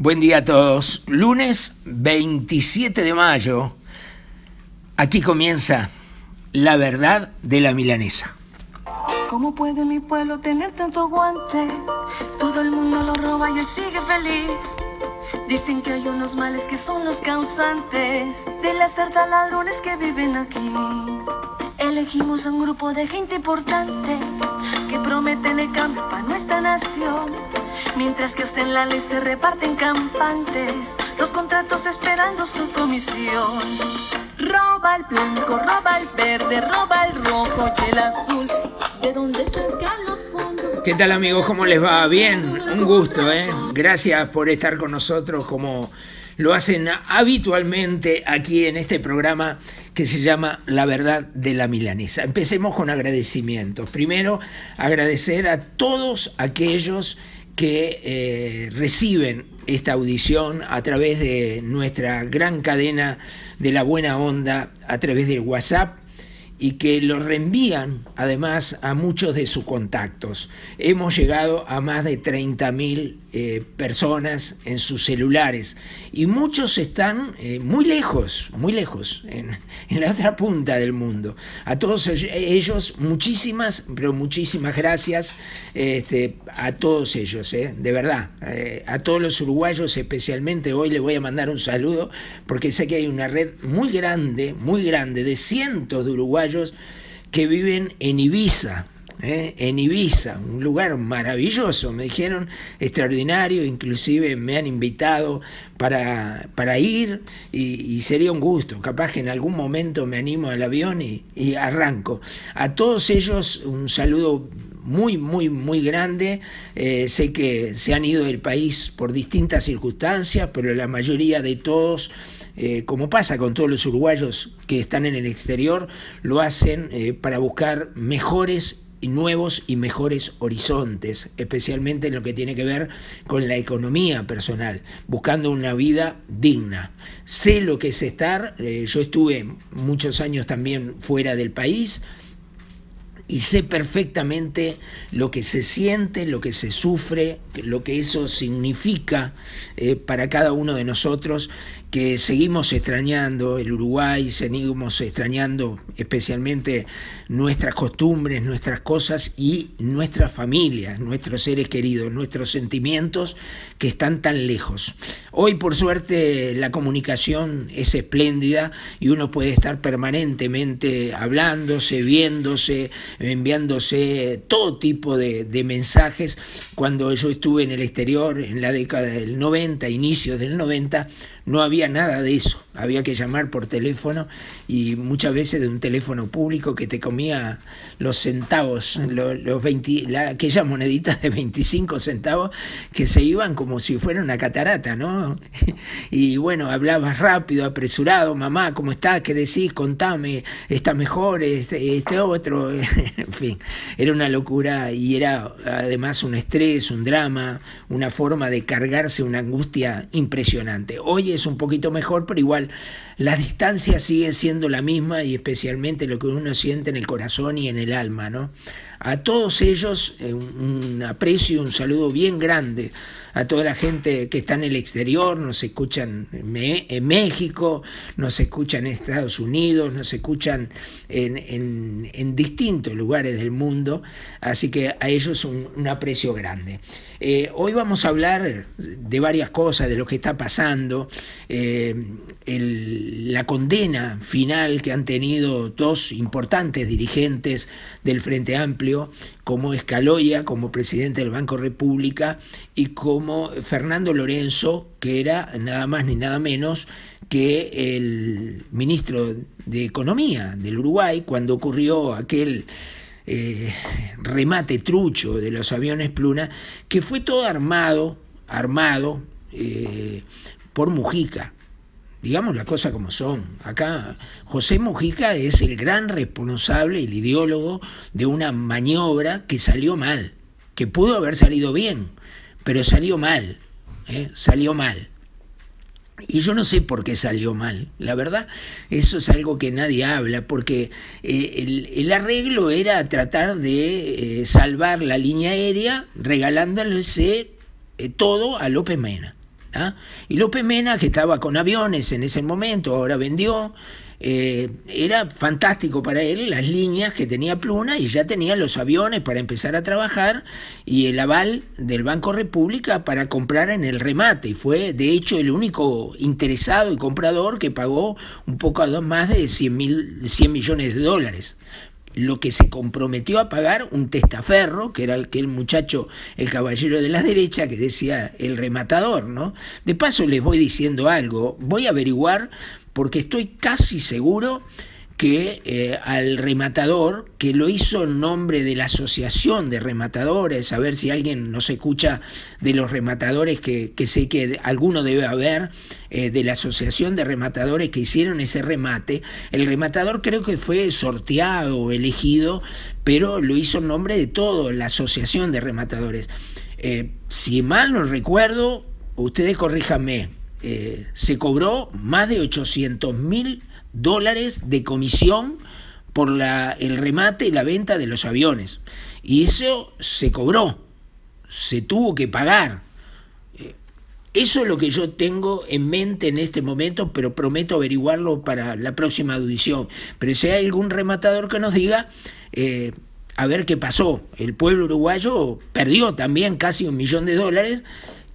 Buen día a todos. Lunes 27 de mayo, aquí comienza la verdad de la milanesa. ¿Cómo puede mi pueblo tener tanto guante? Todo el mundo lo roba y él sigue feliz. Dicen que hay unos males que son los causantes de las ladrones que viven aquí elegimos a un grupo de gente importante que prometen el cambio para nuestra nación. Mientras que hasta en la ley se reparten campantes los contratos esperando su comisión. Roba el blanco, roba el verde, roba el rojo y el azul. ¿De dónde sacan los fondos? ¿Qué tal amigos? ¿Cómo les va? Bien, un gusto, ¿eh? Gracias por estar con nosotros como lo hacen habitualmente aquí en este programa que se llama La verdad de la milanesa. Empecemos con agradecimientos. Primero, agradecer a todos aquellos que eh, reciben esta audición a través de nuestra gran cadena de la buena onda, a través del WhatsApp y que lo reenvían además a muchos de sus contactos. Hemos llegado a más de 30.000 eh, personas en sus celulares y muchos están eh, muy lejos, muy lejos, en, la otra punta del mundo. A todos ellos, muchísimas, pero muchísimas gracias este, a todos ellos, eh, de verdad, a todos los uruguayos especialmente. Hoy les voy a mandar un saludo porque sé que hay una red muy grande, muy grande, de cientos de uruguayos que viven en Ibiza, ¿eh? en Ibiza, un lugar maravilloso, me dijeron, extraordinario, inclusive me han invitado para, ir y, sería un gusto, capaz que en algún momento me animo al avión y, y arranco. A todos ellos un saludo muy, muy, muy grande. Eh, sé que se han ido del país por distintas circunstancias, pero la mayoría de todos, eh, como pasa con todos los uruguayos que están en el exterior, lo hacen para buscar mejores nuevos y mejores horizontes, especialmente en lo que tiene que ver con la economía personal, buscando una vida digna. Sé lo que es estar, eh, yo estuve muchos años también fuera del país, y sé perfectamente lo que se siente, lo que se sufre, lo que eso significa eh, para cada uno de nosotros que seguimos extrañando el Uruguay, seguimos extrañando especialmente nuestras costumbres, nuestras cosas y nuestras familias, nuestros seres queridos, nuestros sentimientos que están tan lejos. Hoy por suerte la comunicación es espléndida y uno puede estar permanentemente hablándose, viéndose, enviándose todo tipo de, mensajes. Cuando yo estuve en el exterior en la década del 90, inicios del 90, no había nada de eso. Había que llamar por teléfono y muchas veces de un teléfono público que te comía los centavos, los, aquellas moneditas de 25 centavos que se iban como si fuera una catarata, ¿no? Y bueno, hablabas rápido, apresurado, mamá, ¿cómo estás? ¿Qué decís? Contame, está mejor, este, este otro. en fin, era una locura y era además un estrés, un drama, una forma de cargarse una angustia impresionante un poquito mejor, pero igual las distancias siguen siendo la misma y especialmente lo que uno siente en el corazón y en el alma. ¿no? A todos ellos eh, un aprecio, y un saludo bien grande a toda la gente que está en el exterior, nos escuchan en México, nos escuchan en Estados Unidos, nos escuchan en, distintos lugares del mundo, así que a ellos un, aprecio grande. Eh, hoy vamos a hablar de varias cosas, de lo que está pasando, eh, la condena final que han tenido dos importantes dirigentes del Frente Amplio, como Escaloya como presidente del Banco República y como Fernando Lorenzo, que era nada más ni nada menos que el ministro de Economía del Uruguay cuando ocurrió aquel eh, remate trucho de los aviones Pluna, que fue todo armado, armado eh, por Mujica digamos las cosas como son. Acá José Mujica es el gran responsable, el ideólogo de una maniobra que salió mal, que pudo haber salido bien, pero salió mal, ¿eh? salió mal. Y yo no sé por qué salió mal, la verdad, eso es algo que nadie habla, porque eh, el, arreglo era tratar de eh, salvar la línea aérea regalándole todo a López Mena. ¿Ah? Y López Mena, que estaba con aviones en ese momento, ahora vendió, eh, era fantástico para él las líneas que tenía Pluna y ya tenía los aviones para empezar a trabajar y el aval del Banco República para comprar en el remate. Y fue, de hecho, el único interesado y comprador que pagó un poco más de 100 millones de dólares lo que se comprometió a pagar un testaferro, que era el muchacho, el caballero de la derecha, que decía el rematador, ¿no? De paso les voy diciendo algo, voy a averiguar porque estoy casi seguro que eh, al rematador, que lo hizo en nombre de la Asociación de Rematadores, a ver si alguien nos escucha de los rematadores, que, sé que alguno debe haber, eh, de la Asociación de Rematadores que hicieron ese remate. El rematador creo que fue sorteado, elegido, pero lo hizo en nombre de todo, la Asociación de Rematadores. Eh, si mal no recuerdo, ustedes corríjanme, se cobró más de 800 mil dólares de comisión por la, el remate y la venta de los aviones. Y eso se cobró, se tuvo que pagar. Eh, eso es lo que yo tengo en mente en este momento, pero prometo averiguarlo para la próxima audición. Pero si hay algún rematador que nos diga, eh, a ver qué pasó. El pueblo uruguayo perdió también casi un millón de dólares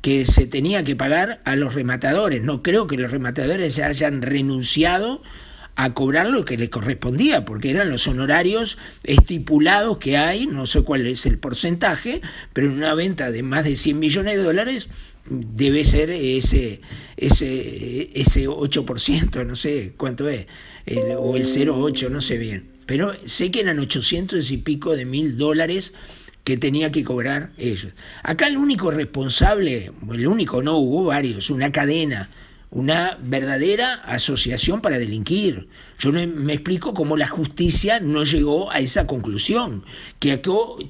que se tenía que pagar a los rematadores. No creo que los rematadores hayan renunciado a cobrar lo que les correspondía, porque eran los honorarios estipulados que hay, no sé cuál es el porcentaje, pero en una venta de más de 100 millones de dólares debe ser ese, ese, ese 8%, no sé cuánto es, o el 0,8, no sé bien. Pero sé que eran 800 y pico de mil dólares que tenía que cobrar ellos. Acá el único responsable, el único no, hubo varios, una cadena, una verdadera asociación para delinquir. Yo no me explico cómo la justicia no llegó a esa conclusión, que acá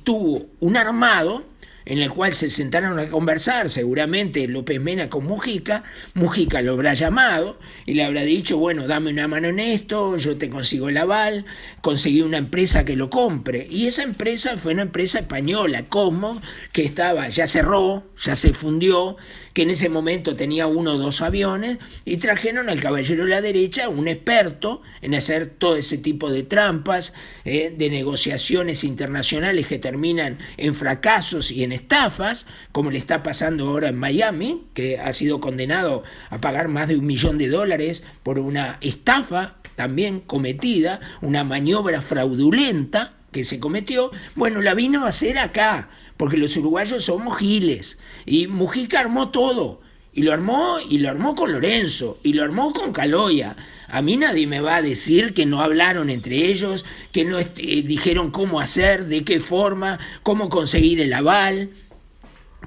tuvo un armado en el cual se sentaron a conversar, seguramente López Mena con Mujica, Mujica lo habrá llamado y le habrá dicho, bueno, dame una mano en esto, yo te consigo el aval, conseguí una empresa que lo compre. Y esa empresa fue una empresa española, Cosmo, que estaba, ya cerró, ya se fundió, que en ese momento tenía uno o dos aviones, y trajeron al caballero de la derecha, un experto en hacer todo ese tipo de trampas, eh, de negociaciones internacionales que terminan en fracasos y en estafas, como le está pasando ahora en Miami, que ha sido condenado a pagar más de un millón de dólares por una estafa también cometida, una maniobra fraudulenta que se cometió, bueno, la vino a hacer acá, porque los uruguayos somos giles, y Mujica armó todo, y lo armó, y lo armó con Lorenzo, y lo armó con Caloya, a mí nadie me va a decir que no hablaron entre ellos, que no eh, dijeron cómo hacer, de qué forma, cómo conseguir el aval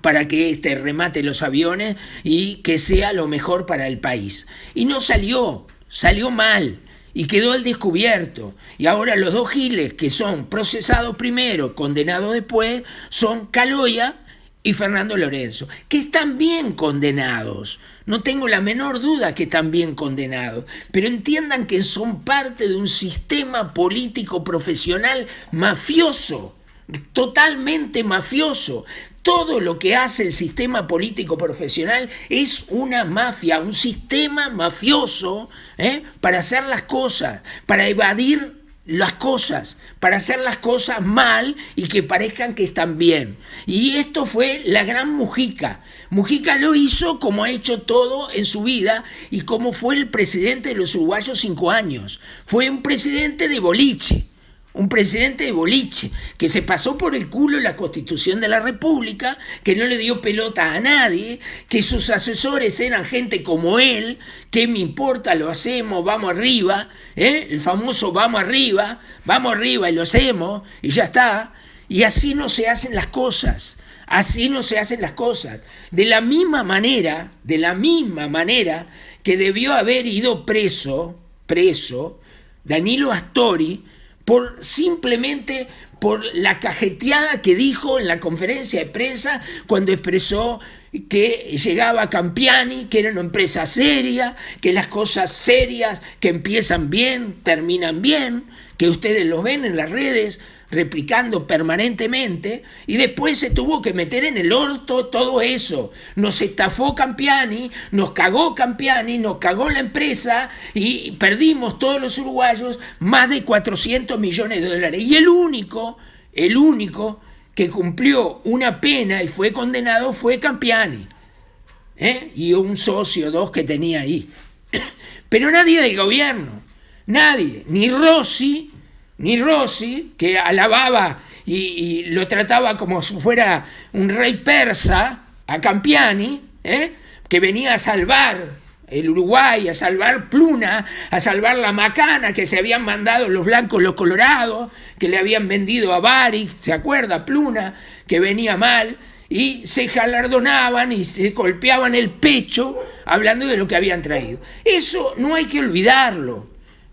para que este remate los aviones y que sea lo mejor para el país. Y no salió, salió mal y quedó al descubierto. Y ahora los dos giles que son procesados primero, condenados después, son Caloya y Fernando Lorenzo, que están bien condenados. No tengo la menor duda que están bien condenados, pero entiendan que son parte de un sistema político profesional mafioso, totalmente mafioso. Todo lo que hace el sistema político profesional es una mafia, un sistema mafioso ¿eh? para hacer las cosas, para evadir las cosas, para hacer las cosas mal y que parezcan que están bien. Y esto fue la gran Mujica. Mujica lo hizo como ha hecho todo en su vida y como fue el presidente de los uruguayos cinco años. Fue un presidente de boliche un presidente de boliche, que se pasó por el culo la constitución de la República, que no le dio pelota a nadie, que sus asesores eran gente como él, que me importa, lo hacemos, vamos arriba, ¿eh? el famoso vamos arriba, vamos arriba y lo hacemos, y ya está. Y así no se hacen las cosas. Así no se hacen las cosas. De la misma manera, de la misma manera que debió haber ido preso, preso, Danilo Astori, por simplemente por la cajeteada que dijo en la conferencia de prensa cuando expresó que llegaba Campiani, que era una empresa seria, que las cosas serias que empiezan bien, terminan bien, que ustedes los ven en las redes, replicando permanentemente y después se tuvo que meter en el orto todo eso. Nos estafó Campiani, nos cagó Campiani, nos cagó la empresa y perdimos todos los uruguayos más de 400 millones de dólares. Y el único, el único que cumplió una pena y fue condenado fue Campiani. ¿eh? Y un socio, dos que tenía ahí. Pero nadie del gobierno, nadie, ni Rossi, ni Rossi, que alababa y, lo trataba como si fuera un rey persa, a Campiani, ¿eh? que venía a salvar el Uruguay, a salvar Pluna, a salvar la macana que se habían mandado los blancos, los colorados, que le habían vendido a Bari, ¿se acuerda? Pluna, que venía mal, y se jalardonaban y se golpeaban el pecho hablando de lo que habían traído. Eso no hay que olvidarlo.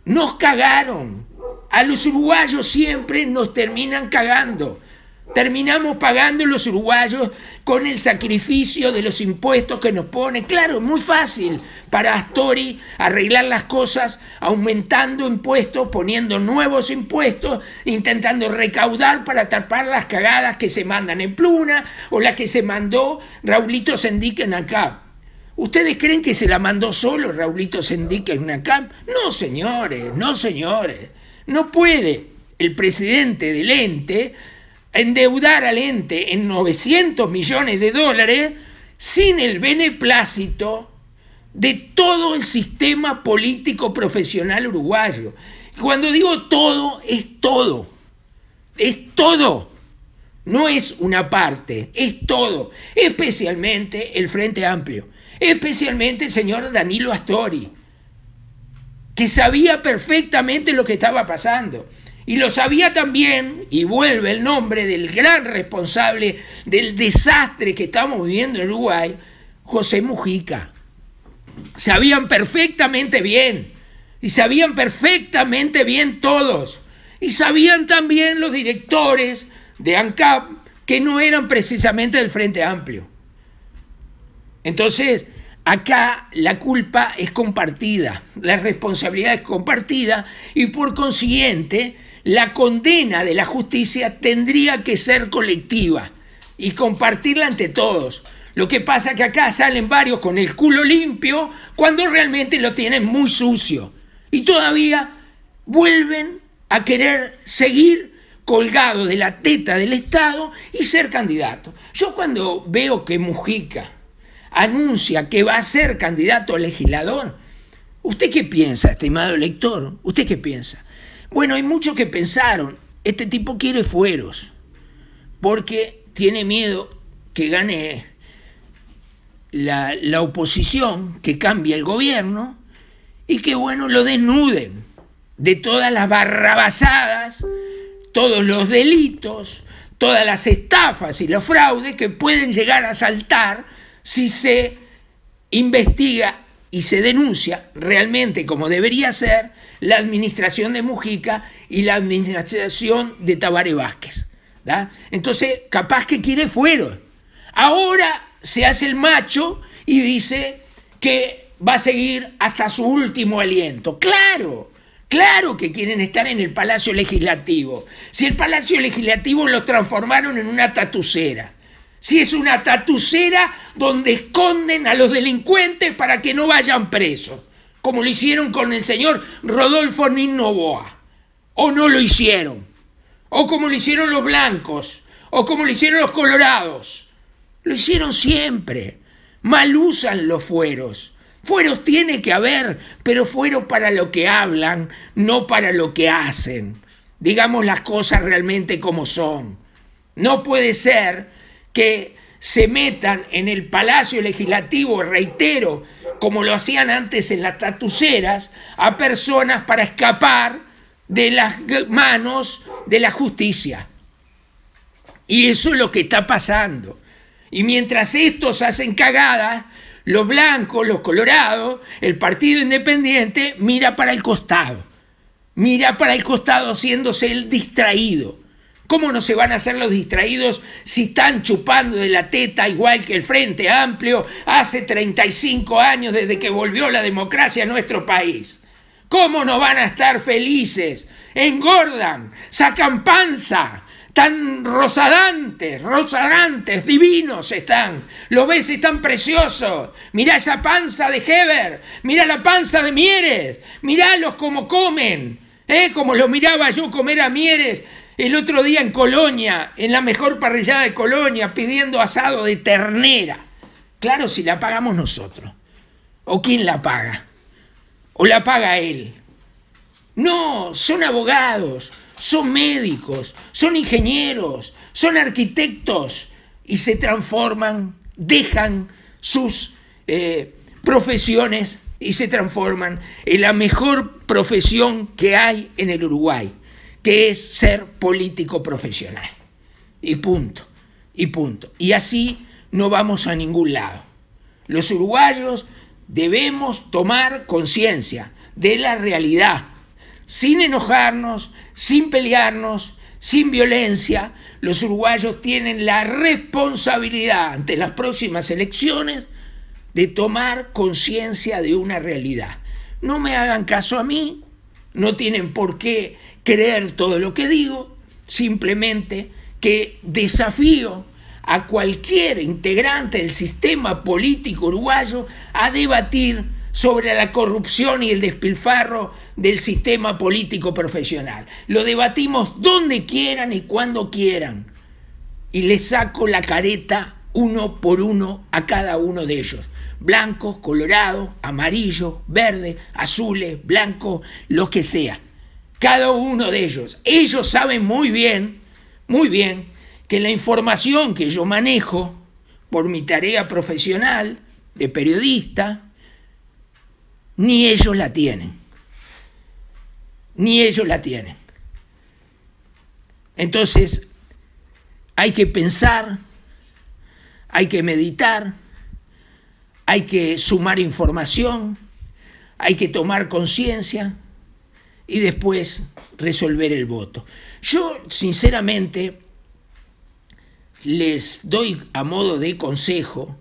Nos cagaron, a los uruguayos siempre nos terminan cagando. Terminamos pagando los uruguayos con el sacrificio de los impuestos que nos pone. Claro, muy fácil para Astori arreglar las cosas aumentando impuestos, poniendo nuevos impuestos, intentando recaudar para tapar las cagadas que se mandan en Pluna o la que se mandó Raulito Sendique en ACAP. ¿Ustedes creen que se la mandó solo Raulito Sendique en ACAP? No, señores, no, señores. No puede el presidente del ente endeudar al ente en 900 millones de dólares sin el beneplácito de todo el sistema político profesional uruguayo. Cuando digo todo, es todo. Es todo. No es una parte, es todo. Especialmente el Frente Amplio. Especialmente el señor Danilo Astori que sabía perfectamente lo que estaba pasando. Y lo sabía también, y vuelve el nombre del gran responsable del desastre que estamos viviendo en Uruguay, José Mujica. Sabían perfectamente bien, y sabían perfectamente bien todos, y sabían también los directores de ANCAP que no eran precisamente del Frente Amplio. Entonces, Acá la culpa es compartida, la responsabilidad es compartida y por consiguiente la condena de la justicia tendría que ser colectiva y compartirla ante todos. Lo que pasa es que acá salen varios con el culo limpio cuando realmente lo tienen muy sucio y todavía vuelven a querer seguir colgados de la teta del Estado y ser candidatos. Yo cuando veo que Mujica anuncia que va a ser candidato a legislador. ¿Usted qué piensa, estimado elector? ¿Usted qué piensa? Bueno, hay muchos que pensaron, este tipo quiere fueros, porque tiene miedo que gane la, la oposición, que cambie el gobierno, y que bueno, lo desnuden de todas las barrabasadas, todos los delitos, todas las estafas y los fraudes que pueden llegar a saltar si se investiga y se denuncia realmente como debería ser la administración de Mujica y la administración de Tabare Vázquez. Entonces, capaz que quiere fueron. Ahora se hace el macho y dice que va a seguir hasta su último aliento. Claro, claro que quieren estar en el Palacio Legislativo. Si el Palacio Legislativo lo transformaron en una tatucera si es una tatucera donde esconden a los delincuentes para que no vayan presos, como lo hicieron con el señor Rodolfo Ninovoa, o no lo hicieron, o como lo hicieron los blancos, o como lo hicieron los colorados. Lo hicieron siempre. Mal usan los fueros. Fueros tiene que haber, pero fueros para lo que hablan, no para lo que hacen. Digamos las cosas realmente como son. No puede ser que se metan en el Palacio Legislativo, reitero, como lo hacían antes en las tatuceras, a personas para escapar de las manos de la justicia. Y eso es lo que está pasando. Y mientras estos hacen cagadas, los blancos, los colorados, el Partido Independiente mira para el costado. Mira para el costado haciéndose el distraído. ¿Cómo no se van a hacer los distraídos si están chupando de la teta igual que el Frente Amplio hace 35 años desde que volvió la democracia a nuestro país? ¿Cómo no van a estar felices? Engordan, sacan panza, tan rosadantes, rosadantes, divinos están. Los ves, están preciosos. Mirá esa panza de Heber, mirá la panza de Mieres, mirálos como comen. ¿Eh? Como lo miraba yo comer a Mieres el otro día en Colonia, en la mejor parrillada de Colonia, pidiendo asado de ternera. Claro, si la pagamos nosotros. ¿O quién la paga? ¿O la paga él? No, son abogados, son médicos, son ingenieros, son arquitectos y se transforman, dejan sus eh, profesiones y se transforman en la mejor profesión que hay en el Uruguay que es ser político profesional. Y punto, y punto. Y así no vamos a ningún lado. Los uruguayos debemos tomar conciencia de la realidad, sin enojarnos, sin pelearnos, sin violencia. Los uruguayos tienen la responsabilidad ante las próximas elecciones de tomar conciencia de una realidad. No me hagan caso a mí, no tienen por qué creer todo lo que digo, simplemente que desafío a cualquier integrante del sistema político uruguayo a debatir sobre la corrupción y el despilfarro del sistema político profesional. Lo debatimos donde quieran y cuando quieran. Y les saco la careta uno por uno a cada uno de ellos. Blancos, colorado, amarillo, verde, azules, blancos, lo que sea cada uno de ellos. Ellos saben muy bien, muy bien, que la información que yo manejo por mi tarea profesional de periodista, ni ellos la tienen. Ni ellos la tienen. Entonces, hay que pensar, hay que meditar, hay que sumar información, hay que tomar conciencia, y después resolver el voto. Yo, sinceramente, les doy a modo de consejo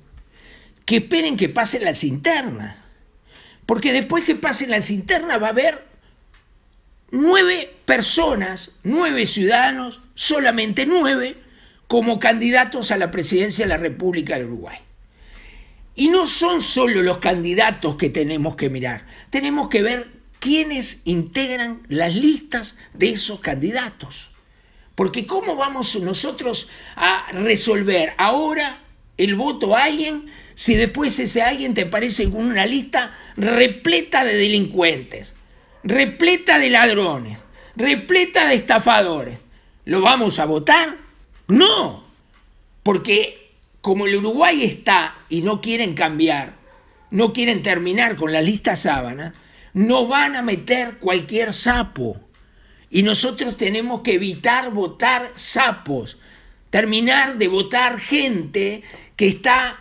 que esperen que pasen las internas, porque después que pasen las internas va a haber nueve personas, nueve ciudadanos, solamente nueve, como candidatos a la presidencia de la República del Uruguay. Y no son solo los candidatos que tenemos que mirar, tenemos que ver quienes integran las listas de esos candidatos. Porque ¿cómo vamos nosotros a resolver ahora el voto a alguien si después ese alguien te parece con una lista repleta de delincuentes, repleta de ladrones, repleta de estafadores? ¿Lo vamos a votar? No, porque como el Uruguay está y no quieren cambiar, no quieren terminar con la lista sábana, no van a meter cualquier sapo. Y nosotros tenemos que evitar votar sapos, terminar de votar gente que está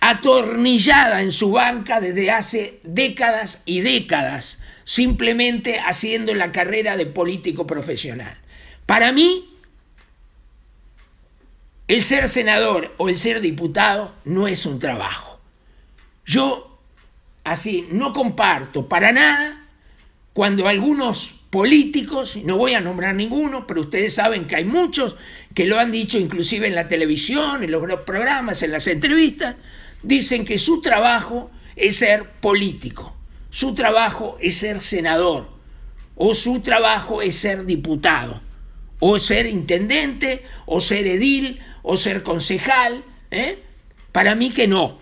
atornillada en su banca desde hace décadas y décadas, simplemente haciendo la carrera de político profesional. Para mí, el ser senador o el ser diputado no es un trabajo. Yo así, no comparto para nada cuando algunos políticos, no voy a nombrar ninguno, pero ustedes saben que hay muchos que lo han dicho inclusive en la televisión, en los programas, en las entrevistas, dicen que su trabajo es ser político, su trabajo es ser senador, o su trabajo es ser diputado, o ser intendente, o ser edil, o ser concejal. ¿eh? Para mí que no.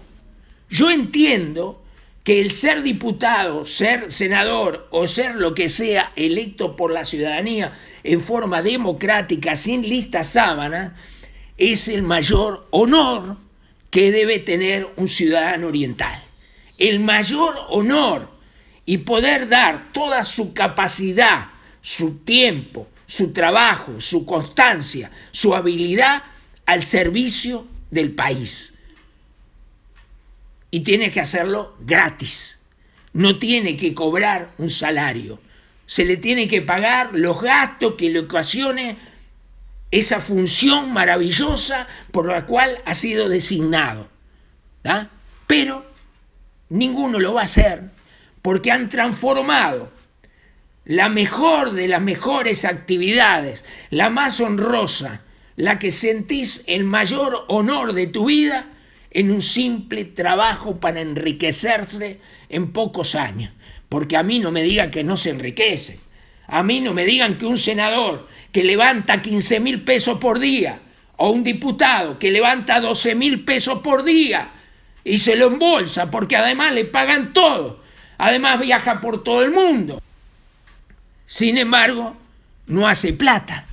Yo entiendo que el ser diputado, ser senador o ser lo que sea electo por la ciudadanía en forma democrática, sin lista sábana, es el mayor honor que debe tener un ciudadano oriental. El mayor honor y poder dar toda su capacidad, su tiempo, su trabajo, su constancia, su habilidad al servicio del país y tiene que hacerlo gratis. No tiene que cobrar un salario. Se le tiene que pagar los gastos que le ocasione esa función maravillosa por la cual ha sido designado. Pero ninguno lo va a hacer porque han transformado la mejor de las mejores actividades, la más honrosa, la que sentís el mayor honor de tu vida, en un simple trabajo para enriquecerse en pocos años. Porque a mí no me digan que no se enriquece. A mí no me digan que un senador que levanta 15 mil pesos por día o un diputado que levanta 12 mil pesos por día y se lo embolsa porque además le pagan todo. Además viaja por todo el mundo. Sin embargo, no hace plata.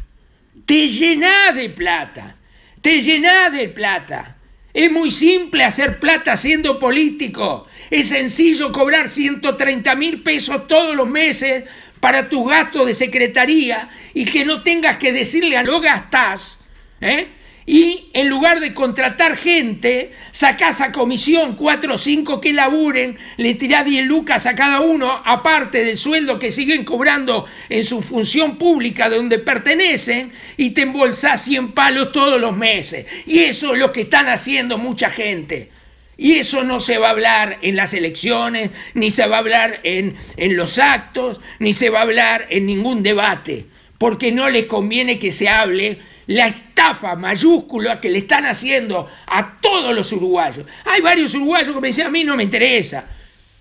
Te llena de plata. Te llena de plata. Es muy simple hacer plata siendo político. Es sencillo cobrar 130 mil pesos todos los meses para tus gastos de secretaría y que no tengas que decirle a lo gastás, ¿eh? Y en lugar de contratar gente, sacás a comisión cuatro o 5 que laburen, le tirás 10 lucas a cada uno, aparte del sueldo que siguen cobrando en su función pública de donde pertenecen, y te embolsás 100 palos todos los meses. Y eso es lo que están haciendo mucha gente. Y eso no se va a hablar en las elecciones, ni se va a hablar en, en los actos, ni se va a hablar en ningún debate, porque no les conviene que se hable la estafa mayúscula que le están haciendo a todos los uruguayos. Hay varios uruguayos que me dicen, a mí no me interesa.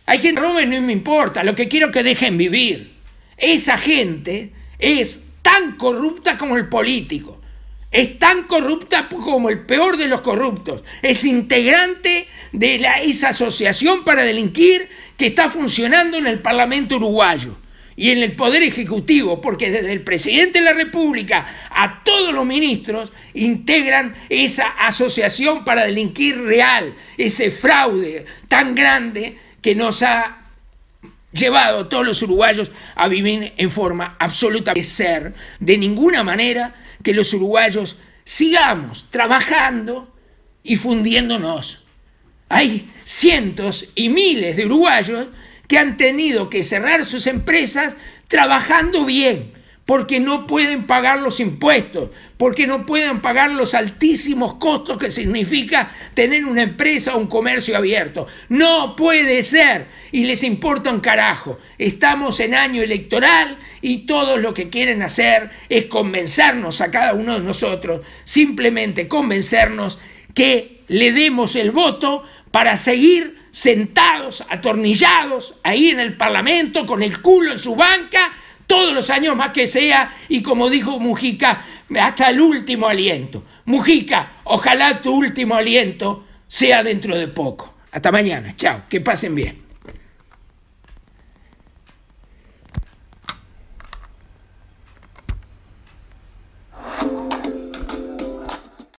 Hay gente que no me importa, lo que quiero es que dejen vivir. Esa gente es tan corrupta como el político. Es tan corrupta como el peor de los corruptos. Es integrante de la, esa asociación para delinquir que está funcionando en el Parlamento uruguayo y en el Poder Ejecutivo, porque desde el presidente de la República a todos los ministros integran esa asociación para delinquir real, ese fraude tan grande que nos ha llevado a todos los uruguayos a vivir en forma absoluta de ser, de ninguna manera que los uruguayos sigamos trabajando y fundiéndonos. Hay cientos y miles de uruguayos que han tenido que cerrar sus empresas trabajando bien, porque no pueden pagar los impuestos, porque no pueden pagar los altísimos costos que significa tener una empresa o un comercio abierto. No puede ser y les importa un carajo. Estamos en año electoral y todo lo que quieren hacer es convencernos a cada uno de nosotros, simplemente convencernos que le demos el voto para seguir sentados, atornillados, ahí en el Parlamento, con el culo en su banca, todos los años más que sea, y como dijo Mujica, hasta el último aliento. Mujica, ojalá tu último aliento sea dentro de poco. Hasta mañana, chao, que pasen bien.